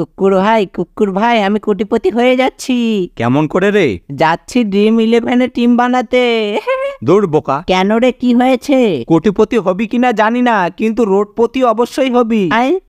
কুকুর ভাই কুকুর ভাই আমি কোটিপতি হয়ে যাচ্ছি কেমন করে রে যাচ্ছি ড্রিম এর টিম বানাতে দূর বোকা কেন রে কি হয়েছে কোটিপতি হবি কিনা জানি না কিন্তু রোডপতি অবশ্যই হবি